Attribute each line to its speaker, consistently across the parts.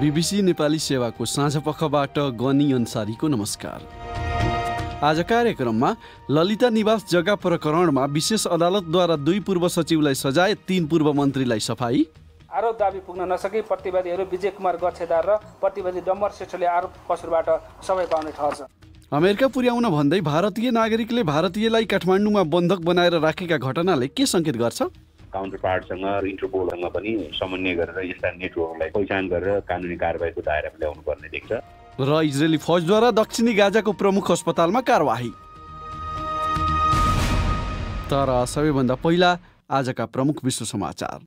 Speaker 1: BBC Nepali सेवाको साँझ पखबाट गनी अन्सारीको नमस्कार आज कार्यक्रममा ललिता निवास जग्गा प्रकरणमा विशेष अदालतद्वारा दुई पूर्व सचिवलाई सजाय तीन पूर्व मन्त्रीलाई सफाई
Speaker 2: आरोप दाबी पुग्न नसके प्रतिवादीहरू विजय कुमार गच्छेदार र प्रतिवादी डम्बर श्रेष्ठले आरोप कसुरबाट सबै पाउने ठहर छ
Speaker 1: अमेरिका पुर्याउन भन्दै भारतीय नागरिकले भारतीयलाई काठमाडौँमा बन्धक बनाएर राखेका घटनाले के सङ्केत गर्छ
Speaker 3: काउन्टर पार्टसँग र इन्टरपोलसँग पनि समन्वय गरेर यस्ता नेटवर्कलाई पहिचान गरेर कानुनी कारवाहीको दायरामा ल्याउनु पर्ने देख्छ
Speaker 1: र इजरायली फौजद्वारा दक्षिणी गाजाको प्रमुख अस्पतालमा कारवाही तर सबैभन्दा पहिला आजका प्रमुख विश्व समाचार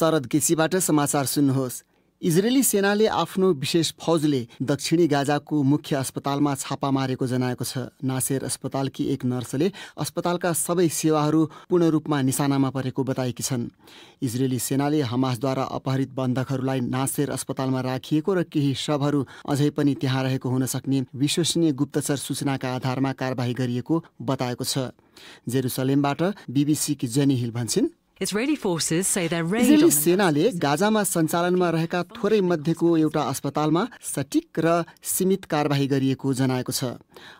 Speaker 4: शरद केसीबाट समाचार सुन्नुहोस् इजरायली सेनाले आफ्नो विशेष फौजले दक्षिणी गाजाको मुख्य अस्पतालमा छापा मारेको जनाएको छ नासेर अस्पतालकी एक नर्सले अस्पतालका सबै सेवाहरू पूर्ण रूपमा निशानामा परेको बताएकी छन् इजरायली सेनाले हमासद्वारा अपहरित बन्धकहरूलाई नासेर अस्पतालमा राखिएको र केही शवहरू अझै पनि त्यहाँ रहेको हुन सक्ने विश्वसनीय गुप्तचर सूचनाका आधारमा कारवाही गरिएको बताएको छ जेरुसलेमबाट बिबिसीकी जेनी हिल भन्छन् इजरायली सेनाले गाजामा सञ्चालनमा रहेका थोरै मध्येको एउटा अस्पतालमा सटिक र सीमित कारवाही गरिएको जनाएको छ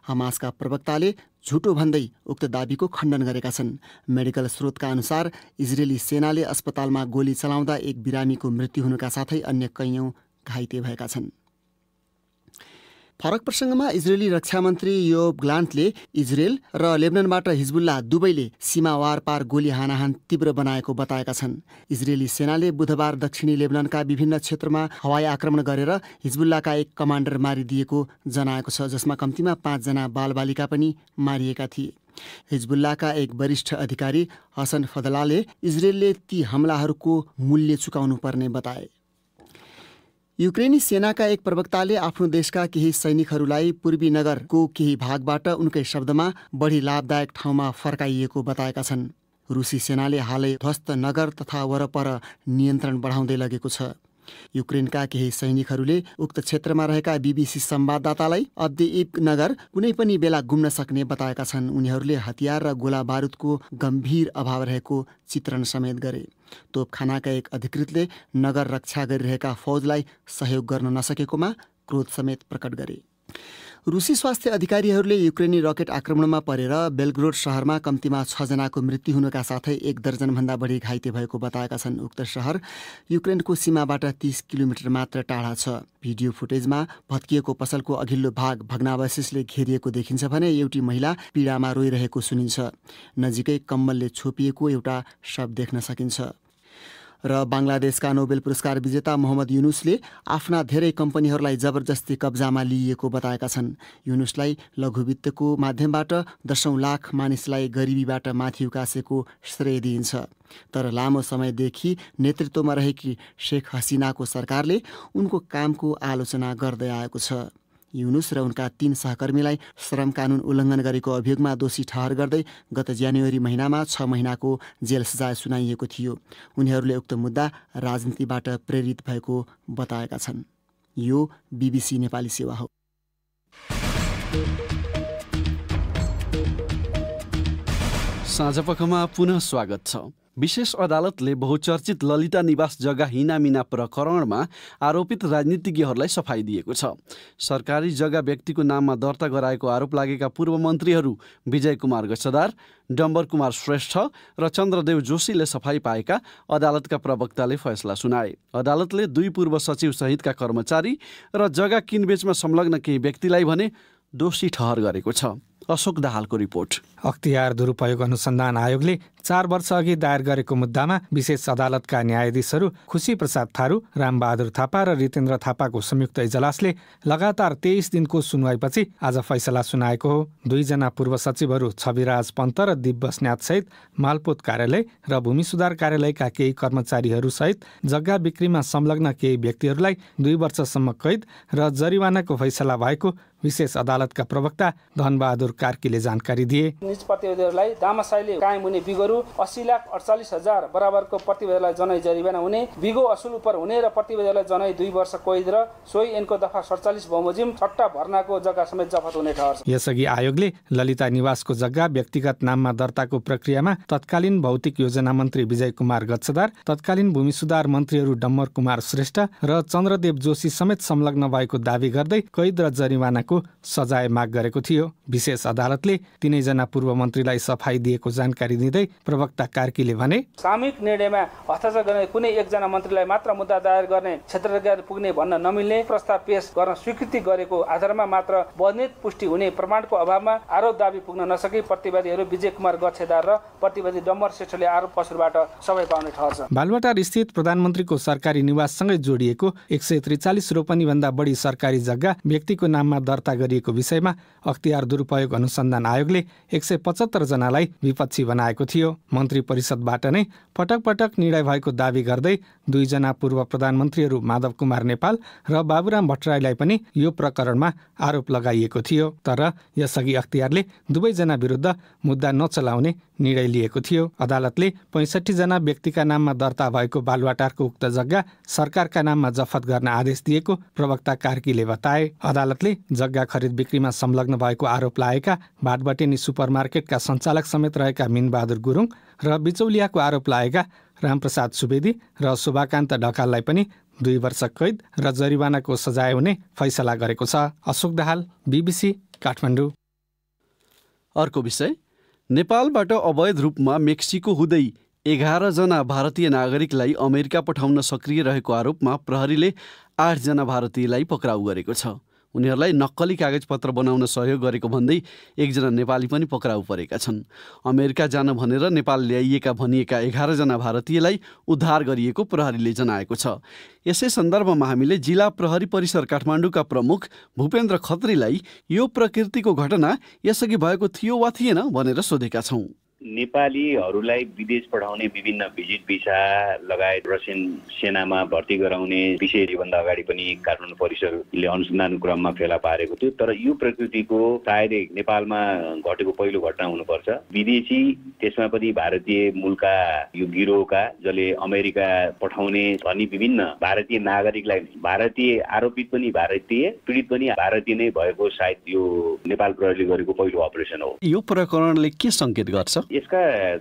Speaker 4: हमासका प्रवक्ताले झुटो भन्दै उक्त दावीको खण्डन गरेका छन् मेडिकल स्रोतका अनुसार इजरायली सेनाले अस्पतालमा गोली चलाउँदा एक बिरामीको मृत्यु हुनुका साथै अन्य कैयौँ घाइते भएका छन् फरक प्रसङ्गमा इजरायली रक्षा मन्त्री योब ग्लान्टले इजरायल र लेबननबाट हिजबुल्ला दुवैले वार पार गोली हानाहान तीव्र बनाएको बताएका छन् इजरायली सेनाले बुधबार दक्षिणी लेबननका विभिन्न क्षेत्रमा हवाई आक्रमण गरेर हिजबुल्लाका एक कमान्डर मारिदिएको जनाएको छ जसमा कम्तीमा पाँचजना बालबालिका पनि मारिएका थिए हिजबुल्लाका एक वरिष्ठ अधिकारी हसन फदलाले इजरायलले ती हमलाहरूको मूल्य चुकाउनु पर्ने बताए युक्रेनी सेनाका एक प्रवक्ताले आफ्नो देशका केही सैनिकहरूलाई पूर्वी नगरको केही भागबाट उनकै शब्दमा बढी लाभदायक ठाउँमा फर्काइएको बताएका छन् रुसी सेनाले हालै ध्वस्त नगर तथा वरपर नियन्त्रण बढाउँदै लगेको छ युक्रेनका केही सैनिकहरूले उक्त क्षेत्रमा रहेका बिबिसी संवाददातालाई अध्ययप नगर कुनै पनि बेला गुम्न सक्ने बताएका छन् उनीहरूले हतियार र गोला बारुदको गम्भीर अभाव रहेको चित्रण समेत गरे तोपखानाका एक अधिकृतले नगर रक्षा गरिरहेका फौजलाई सहयोग गर्न नसकेकोमा क्रोध समेत प्रकट गरे रुसी स्वास्थ्य अधिकारीहरूले युक्रेनी रकेट आक्रमणमा परेर बेलग्रोड सहरमा कम्तीमा छजनाको मृत्यु हुनका साथै एक दर्जनभन्दा बढी घाइते भएको बताएका छन् उक्त सहर युक्रेनको सीमाबाट तीस किलोमिटर मात्र टाढा छ भिडियो फुटेजमा भत्किएको पसलको अघिल्लो भाग भग्नावशेषले घेरिएको देखिन्छ भने एउटी महिला पीडामा रोइरहेको सुनिन्छ नजिकै कम्बलले छोपिएको एउटा शव देख्न सकिन्छ र बङ्गलादेशका नोबेल पुरस्कार विजेता मोहम्मद युनुसले आफ्ना धेरै कम्पनीहरूलाई जबरजस्ती कब्जामा लिइएको बताएका छन् युनुसलाई लघुवित्तको माध्यमबाट दसौँ लाख मानिसलाई गरिबीबाट माथि उकासेको श्रेय दिइन्छ तर लामो समयदेखि नेतृत्वमा रहेकी शेख हसिनाको सरकारले उनको कामको आलोचना गर्दै आएको छ युनुस र उनका तीन सहकर्मीलाई श्रम कानुन उल्लङ्घन गरेको अभियोगमा दोषी ठहर गर्दै गत जनवरी महिनामा छ महिनाको जेल सजाय सुनाइएको थियो उनीहरूले उक्त मुद्दा राजनीतिबाट प्रेरित भएको बताएका छन् यो बिबिसी नेपाली सेवा हो
Speaker 1: पुनः स्वागत छ विशेष अदालतले बहुचर्चित ललिता निवास जग्गा हिनामिना प्रकरणमा आरोपित राजनीतिज्ञहरूलाई सफाई दिएको छ सरकारी जग्गा व्यक्तिको नाममा दर्ता गराएको आरोप लागेका पूर्व मन्त्रीहरू विजय कुमार गच्छदार डम्बर कुमार श्रेष्ठ र चन्द्रदेव जोशीले सफाई पाएका अदालतका प्रवक्ताले फैसला सुनाए अदालतले दुई पूर्व सचिव सहितका कर्मचारी र जग्गा किनबेचमा संलग्न केही व्यक्तिलाई भने दोषी ठहर गरेको छ अशोक दाहालको रिपोर्ट
Speaker 2: अख्तियार दुरुपयोग अनुसन्धान आयोगले चार वर्ष अघि दायर गरेको मुद्दामा विशेष अदालतका न्यायाधीशहरू खुसी प्रसाद थारू रामबहादुर थापा र रितेन्द्र थापाको संयुक्त इजलासले लगातार तेइस दिनको सुनवाईपछि आज फैसला सुनाएको हो दुईजना पूर्व सचिवहरू छविराज पन्त र स्न्याथ सहित मालपोत कार्यालय र भूमि सुधार कार्यालयका केही कर्मचारीहरू सहित जग्गा बिक्रीमा संलग्न केही व्यक्तिहरूलाई दुई वर्षसम्म कैद र जरिवानाको फैसला भएको विशेष अदालतका प्रवक्ता धनबहादुर कार्कीले जानकारी दिए कायम हुने रु अस्सी लाख अडचालिस हजार बराबरको प्रतिवेदनलाई जनै जरिवाना हुने बिगो असुल उप हुने र प्रतिवेदनलाई जनै दुई वर्ष कैद र सोही एनको दफा सडचालिस बमोजिम छट्टा भर्नाको जग्गा समेत जफत हुने ठहर यसअघि आयोगले ललिता निवासको जग्गा व्यक्तिगत नाममा दर्ताको प्रक्रियामा तत्कालीन भौतिक योजना मन्त्री विजय कुमार गच्छदार तत्कालीन भूमि सुधार मन्त्रीहरू डम्बर कुमार श्रेष्ठ र चन्द्रदेव जोशी समेत संलग्न भएको दावी गर्दै कैद र जरिवानाको सजाय माग गरेको थियो विशेष अदालतले तिनैजना पूर्व मन्त्रीलाई सफाई दिएको जानकारी दिँदै प्रवक्ता कार्कीले भने सामूहिक निर्णयमा हस्ताक्षर गर्ने कुनै एकजना मन्त्रीलाई मात्र मुद्दा दायर गर्ने क्षेत्र पुग्ने भन्न नमिल्ने प्रस्ताव पेश गर्न स्वीकृति गरेको आधारमा मात्र वर्णित पुष्टि हुने प्रमाणको अभावमा आरोप दावी पुग्न नसके प्रतिवादीहरू विजय कुमार गच्छेदार र प्रतिवादी डम्बर श्रेष्ठले आरोप पसुरबाट सबै पाउने ठहर छ बालवाटार स्थित प्रधानमन्त्रीको सरकारी निवाससँगै जोडिएको एक सय त्रिचालिस रोपनीभन्दा बढी सरकारी जग्गा व्यक्तिको नाममा दर्ता गरिएको विषयमा अख्तियार दुरुपयोग अनुसन्धान आयोगले एक सय पचहत्तर जनालाई विपक्षी बनाएको थियो मन्त्री परिषदबाट नै पटक पटक निर्णय भएको दावी गर्दै दुईजना पूर्व प्रधानमन्त्रीहरू माधव कुमार नेपाल र बाबुराम भट्टराईलाई पनि यो प्रकरणमा आरोप लगाइएको थियो तर यसअघि अख्तियारले दुवैजना विरुद्ध मुद्दा नचलाउने निर्णय लिएको थियो अदालतले जना व्यक्तिका नाममा दर्ता भएको बालुवाटारको उक्त जग्गा सरकारका नाममा जफत गर्न आदेश दिएको प्रवक्ता कार्कीले बताए अदालतले जग्गा खरिद बिक्रीमा संलग्न भएको आरोप लागेका भाटबटेनी सुपरमार्केटका सञ्चालक समेत रहेका मिनबहादुर गुरुङ गुरुङ र बिचौलियाको आरोप लागेका रामप्रसाद सुवेदी र शोभाकान्त ढकाललाई पनि दुई वर्ष कैद र जरिवानाको सजाय हुने फैसला गरेको छ अशोक दाहाल
Speaker 1: बिबिसी काठमाडौँ अर्को विषय नेपालबाट अवैध रूपमा मेक्सिको हुँदै एघारजना भारतीय नागरिकलाई अमेरिका पठाउन सक्रिय रहेको आरोपमा प्रहरीले आठजना भारतीयलाई पक्राउ गरेको छ उनीहरूलाई नक्कली कागजपत्र बनाउन सहयोग गरेको भन्दै एकजना नेपाली पनि पक्राउ परेका छन् अमेरिका जान भनेर नेपाल ल्याइएका भनिएका एघारजना भारतीयलाई उद्धार गरिएको प्रहरीले जनाएको छ यसै सन्दर्भमा हामीले जिल्ला प्रहरी परिसर काठमाडौँका प्रमुख भूपेन्द्र खत्रीलाई यो प्रकृतिको घटना यसअघि भएको थियो वा थिएन भनेर सोधेका छौँ
Speaker 3: नेपालीहरूलाई विदेश पठाउने विभिन्न भिजिट भिसा लगायत रसियन सेनामा भर्ती गराउने विषय योभन्दा अगाडि पनि काठमाडौँ परिसरले अनुसन्धान क्रममा फेला पारेको थियो तर यो प्रकृतिको सायदै नेपालमा घटेको पहिलो घटना हुनुपर्छ विदेशी त्यसमा पनि भारतीय मूलका यो गिरोहका जसले अमेरिका पठाउने भनी विभिन्न भारतीय नागरिकलाई भारतीय आरोपित पनि भारतीय पीडित पनि भारतीय नै भएको सायद यो नेपाल प्रहरीले गरेको पहिलो अपरेसन हो
Speaker 1: यो प्रकरणले के सङ्केत गर्छ यसका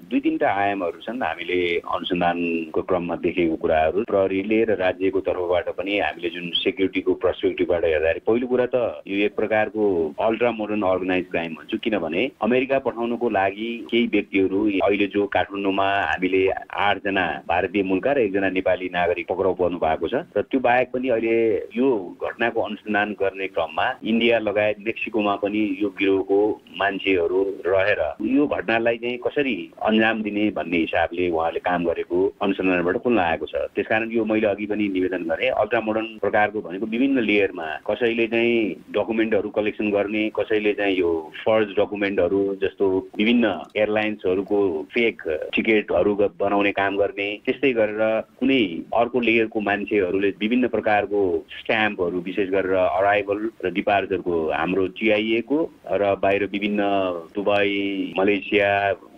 Speaker 3: दुई तिनवटा आयामहरू छन् हामीले अनुसन्धानको क्रममा देखेको कुराहरू प्रहरीले र राज्यको तर्फबाट पनि हामीले जुन सेक्युरिटीको पर्सपेक्टिभबाट हेर्दाखेरि पहिलो कुरा त यो एक प्रकारको अल्ट्रा मोडर्न अर्गनाइज क्राइम भन्छु किनभने अमेरिका पठाउनुको लागि केही व्यक्तिहरू अहिले जो काठमाडौँमा हामीले आठजना भारतीय मूलका र एकजना नेपाली नागरिक पक्राउ पर्नु भएको छ र त्यो बाहेक पनि अहिले यो घटनाको अनुसन्धान गर्ने क्रममा इन्डिया लगायत मेक्सिकोमा पनि यो गिरोहको मान्छेहरू रहेर यो घटनालाई चाहिँ कसरी अन्जाम दिने भन्ने हिसाबले उहाँले काम गरेको अनुसन्धानबाट पुनः आएको छ त्यसकारण यो मैले अघि पनि निवेदन गरेँ अल्ट्रा मोडर्न प्रकारको भनेको विभिन्न लेयरमा कसैले चाहिँ डकुमेन्टहरू कलेक्सन गर्ने कसैले चाहिँ यो फर्ज डकुमेन्टहरू जस्तो विभिन्न एयरलाइन्सहरूको फेक टिकटहरू बनाउने काम गर्ने त्यस्तै गरेर कुनै अर्को लेयरको मान्छेहरूले विभिन्न प्रकारको स्ट्याम्पहरू विशेष गरेर अराइभल र डिपार्चरको हाम्रो चिआइएको र बाहिर विभिन्न दुबई मलेसिया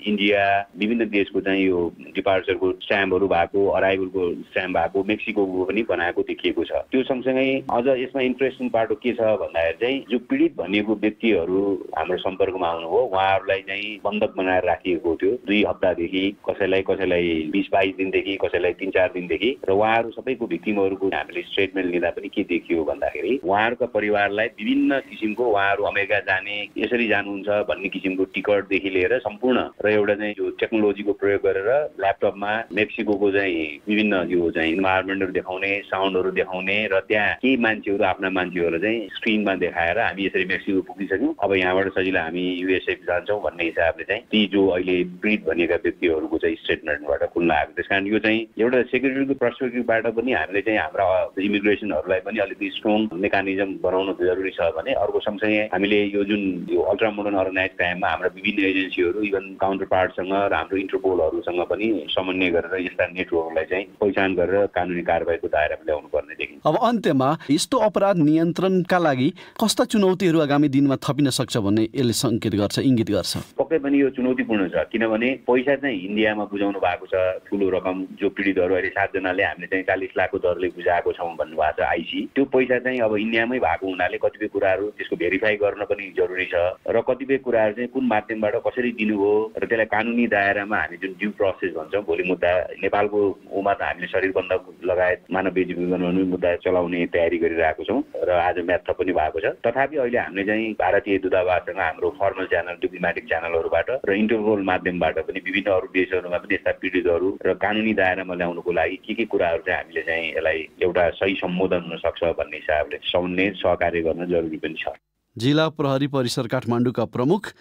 Speaker 3: इन्डिया विभिन्न देशको चाहिँ यो डिपार्चरको स्ट्याम्पहरू भएको अराइभलको स्ट्याम्प भएको मेक्सिको पनि बनाएको देखिएको छ त्यो सँगसँगै अझ यसमा इन्ट्रेस्टिङ पाटो के छ भन्दाखेरि चाहिँ जो पीडित भनिएको व्यक्तिहरू हाम्रो सम्पर्कमा आउनुभयो उहाँहरूलाई चाहिँ बन्धक बनाएर राखिएको थियो दुई हप्तादेखि कसैलाई कसैलाई बिस बाइस दिनदेखि कसैलाई तिन चार दिनदेखि र उहाँहरू सबैको भिक्टिमहरूको हामीले स्टेटमेन्ट लिँदा पनि के देखियो भन्दाखेरि उहाँहरूका परिवारलाई विभिन्न किसिमको उहाँहरू अमेरिका जाने यसरी जानुहुन्छ भन्ने किसिमको टिकटदेखि लिएर सम्पूर्ण र एउटा चाहिँ यो टेक्नोलोजीको प्रयोग गरेर ल्यापटपमा मेक्सिको चाहिँ विभिन्न यो चाहिँ इन्भाइरोमेन्टहरू देखाउने साउन्डहरू देखाउने र त्यहाँ केही मान्छेहरू आफ्ना मान्छेहरूलाई चाहिँ स्क्रिनमा देखाएर हामी यसरी मेक्सिको पुगिसक्यौँ अब यहाँबाट सजिलो हामी युएसए जान्छौँ भन्ने हिसाबले चाहिँ ती जो अहिले पीडित भनिएका व्यक्तिहरूको चाहिँ स्टेटमेन्टबाट खुल्न आएको त्यस कारण यो चाहिँ एउटा सेक्युरिटीको पर्सपेक्टिभबाट पनि हामीले चाहिँ हाम्रा इमिग्रेसनहरूलाई पनि अलिकति स्ट्रङ मेकानिजम बनाउनु जरुरी छ भने अर्को सँगसँगै हामीले यो जुन यो अल्ट्रा मोडर्न अर्गनाइज क्राइममा हाम्रा विभिन्न एजेन्सीहरू इभन काउन्टर काउन्टरपार्टसँग र हाम्रो इन्टरपोलहरूसँग पनि समन्वय गरेर यस्ता नेटवर्कलाई चाहिँ पहिचान गरेर कानुनी कारवाहीको दायरामा
Speaker 1: ल्याउनु पर्ने देखिन्छ अब अन्त्यमा यस्तो अपराध नियन्त्रणका लागि कस्ता चुनौतीहरू आगामी दिनमा थपिन सक्छ भन्ने यसले सङ्केत गर्छ इङ्गित गर्छ
Speaker 3: पक्कै पनि यो चुनौतीपूर्ण छ किनभने पैसा चाहिँ इन्डियामा बुझाउनु भएको छ ठुलो रकम जो पीडितहरू अहिले सातजनाले हामीले चाहिँ चालिस लाखको दरले बुझाएको छौँ भन्नुभएको छ आइसी त्यो पैसा चाहिँ अब इन्डियामै भएको हुनाले कतिपय कुराहरू त्यसको भेरिफाई गर्न पनि जरुरी छ र कतिपय कुराहरू चाहिँ कुन माध्यमबाट कसरी दिनुभयो र त्यसलाई कानुनी दायरामा हामी जुन ड्यु प्रोसेस भन्छौँ भोलि मुद्दा नेपालको उमा त हामीले शरीर बन्द लगायत मानवीय जीवन मुद्दा चलाउने तयारी गरिरहेको छौँ र आज म्याथ पनि भएको छ तथापि अहिले हामीले चाहिँ भारतीय दूतावाससँग हाम्रो फर्मल च्यानल डिप्लोमेटिक च्यानलहरूबाट र इन्टरपोल माध्यमबाट पनि विभिन्न अरू देशहरूमा पनि यस्ता पीडितहरू र कानुनी दायरामा ल्याउनुको लागि के के कुराहरू चाहिँ हामीले चाहिँ यसलाई एउटा सही सम्बोधन हुनसक्छ भन्ने हिसाबले समन्वय सहकार्य गर्न जरुरी पनि छ
Speaker 1: जिल्ला प्रहरी परिसर काठमाडौँका प्रमुख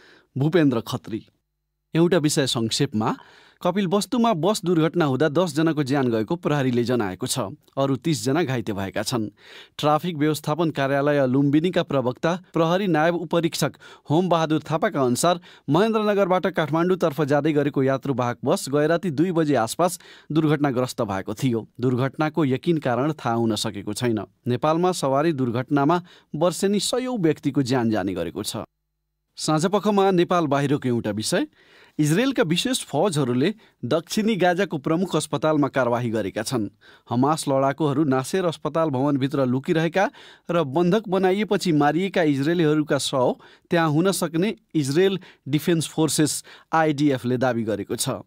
Speaker 1: भूपेन्द्र खत्री एउटा विषय संक्षेपमा कपिल वस्तुमा बस दुर्घटना हुँदा दसजनाको ज्यान गएको प्रहरीले जनाएको छ अरू तिसजना घाइते भएका छन् ट्राफिक व्यवस्थापन कार्यालय लुम्बिनीका प्रवक्ता प्रहरी नायब उपरीक्षक होमबहादुर थापाका अनुसार महेन्द्रनगरबाट काठमाडौँतर्फ जाँदै गरेको यात्रुवाहक बस गैराती दुई बजे आसपास दुर्घटनाग्रस्त भएको थियो दुर्घटनाको यकिन कारण थाहा हुन सकेको छैन नेपालमा सवारी दुर्घटनामा वर्षेनी सयौँ व्यक्तिको ज्यान जाने गरेको छ साँझपखमा नेपाल बाहिरको एउटा विषय इजरायलका विशेष फौजहरूले दक्षिणी गाजाको प्रमुख अस्पतालमा कारवाही गरेका छन् हमास लडाकुहरू नासेर अस्पताल भवनभित्र लुकिरहेका र बन्धक बनाइएपछि मारिएका इजरायलीहरूका शव त्यहाँ हुन सक्ने इजरायल डिफेन्स फोर्सेस आइडिएफले दावी गरेको छ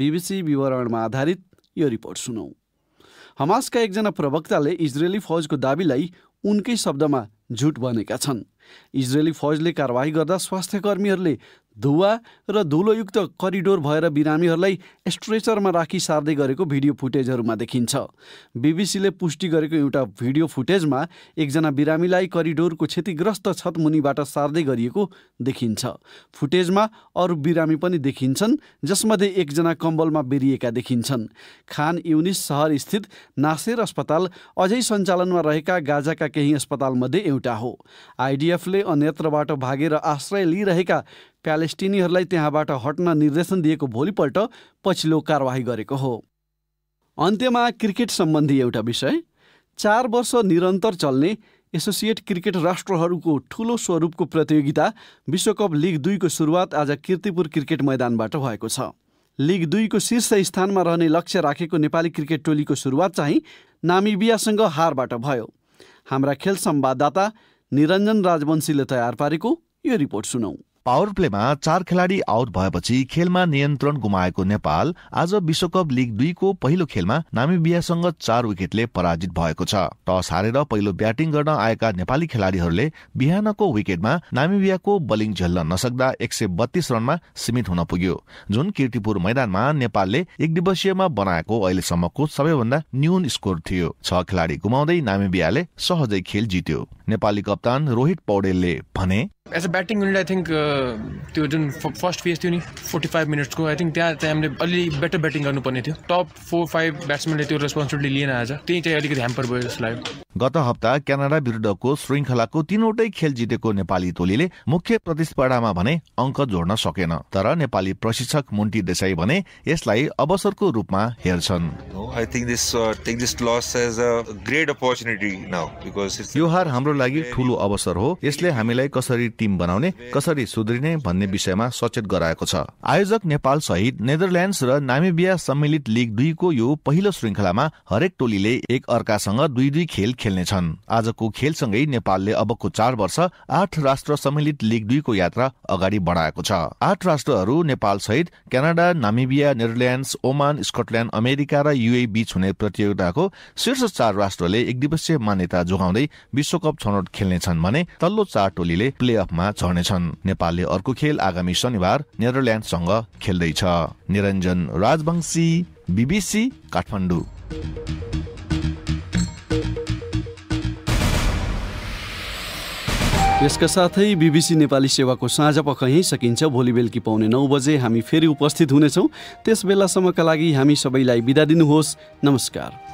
Speaker 1: बिबिसी विवरणमा आधारित यो रिपोर्ट सुनौ हमासका एकजना प्रवक्ताले इजरायली फौजको दावीलाई उनकै शब्दमा झुट भनेका छन् इजरायली फौजले कारवाही गर्दा स्वास्थ्य कर्मीहरूले धुवा र धुलोयुक्त करिडोर भएर बिरामीहरूलाई स्ट्रेचरमा राखी सार्दै गरेको भिडियो फुटेजहरूमा देखिन्छ बिबिसीले पुष्टि गरेको एउटा भिडियो फुटेजमा एकजना बिरामीलाई करिडोरको क्षतिग्रस्त छतमुनिबाट सार्दै गरिएको देखिन्छ फुटेजमा अरू बिरामी पनि देखिन्छन् जसमध्ये एकजना कम्बलमा बेरिएका देखिन्छन् खान युनिस सहर स्थित नासेर अस्पताल अझै सञ्चालनमा रहेका गाजाका केही अस्पतालमध्ये एउटा हो आइडिएफले अन्यत्रबाट भागेर आश्रय लिइरहेका प्यालेस्टिनीहरूलाई त्यहाँबाट हट्न निर्देशन दिएको भोलिपल्ट पछिल्लो कारवाही गरेको हो अन्त्यमा क्रिकेट सम्बन्धी एउटा विषय चार वर्ष निरन्तर चल्ने एसोसिएट क्रिकेट राष्ट्रहरूको ठूलो स्वरूपको प्रतियोगिता विश्वकप लिग दुईको सुरुवात आज किर्तिपुर क्रिकेट मैदानबाट भएको छ लिग दुईको शीर्ष स्थानमा रहने लक्ष्य राखेको नेपाली क्रिकेट टोलीको सुरुवात चाहिँ नामिबियासँग हारबाट भयो हाम्रा खेल संवाददाता निरञ्जन राजवंशीले तयार पारेको यो रिपोर्ट सुनौँ
Speaker 5: पावर प्लेमा चार खेलाडी आउट भएपछि खेलमा नियन्त्रण गुमाएको नेपाल आज विश्वकप लिग दुईको पहिलो खेलमा नामिबियासँग चार विकेटले पराजित भएको छ टस हारेर पहिलो ब्याटिङ गर्न आएका नेपाली खेलाडीहरूले बिहानको विकेटमा नामिबियाको बलिङ झेल्न नसक्दा एक सय बत्तीस रनमा सीमित हुन पुग्यो जुन किर्तिपुर मैदानमा नेपालले एक दिवसीयमा बनाएको अहिलेसम्मको सबैभन्दा न्यून स्कोर थियो छ खेलाडी गुमाउँदै नामिबियाले सहजै खेल जित्यो नेपाली कप्तान रोहित पौडेलले भने as a batting unit I think त्यो जुन फर्स्ट फेज थियो नि फोर्टी फाइभ मिनट्सको आई थिङ्क त्यहाँ चाहिँ हामीले अलि बेटर ब्याटिङ गर्नुपर्ने थियो टप फोर फाइभ ब्याट्सम्यानले त्यो रेस्पोन्सिबिलिटी लिएन आज त्यही चाहिँ अलिकति ह्याम्पर भयो जस्तो लाग्यो गत हप्ता क्यानाडा विरुद्धको श्रृङ्खलाको तीनवटै खेल जितेको नेपाली टोलीले मुख्य प्रतिस्पर्धामा भने अङ्क जोड्न सकेन तर नेपाली प्रशिक्षक मुन्टी देसाई भने यसलाई अवसरको रूपमा हेर्छन् यो हार हाम्रो लागि ठूलो अवसर हो यसले हामीलाई कसरी टिम बनाउने कसरी सुध्रिने भन्ने विषयमा सचेत गराएको छ आयोजक नेपाल सहित नेदरल्यान्ड्स र नामिबिया सम्मिलित लिग दुईको यो पहिलो श्रृङ्खलामा हरेक टोलीले एक अर्कासँग दुई दुई खेल खेल्नेछन् आजको खेलसँगै नेपालले अबको चार वर्ष आठ राष्ट्र सम्मिलित लिग दुईको यात्रा अगाडि बढाएको छ आठ राष्ट्रहरू नेपाल सहित Canada Namibia Netherlands Oman Scotland America र युए बीच हुने प्रतियोगिताको शीर्ष चार राष्ट्रले एक दिवसीय मान्यता जोगाउँदै विश्वकप छनौट खेल्नेछन् भने तल्लो चार टोलीले प्लेअफमा अफमा चढ्नेछन् नेपालले अर्को खेल आगामी शनिबार नेदरल्याण्डसँग खेल्दैछ निरञ्जन राजवंशी बिबिसी काठमाडौँ
Speaker 1: यसका साथै बिबिसी नेपाली सेवाको साँझ पख यहीँ सकिन्छ भोलि बेलुकी पाउने नौ बजे हामी फेरि उपस्थित हुनेछौँ त्यस बेलासम्मका लागि हामी सबैलाई बिदा दिनुहोस् नमस्कार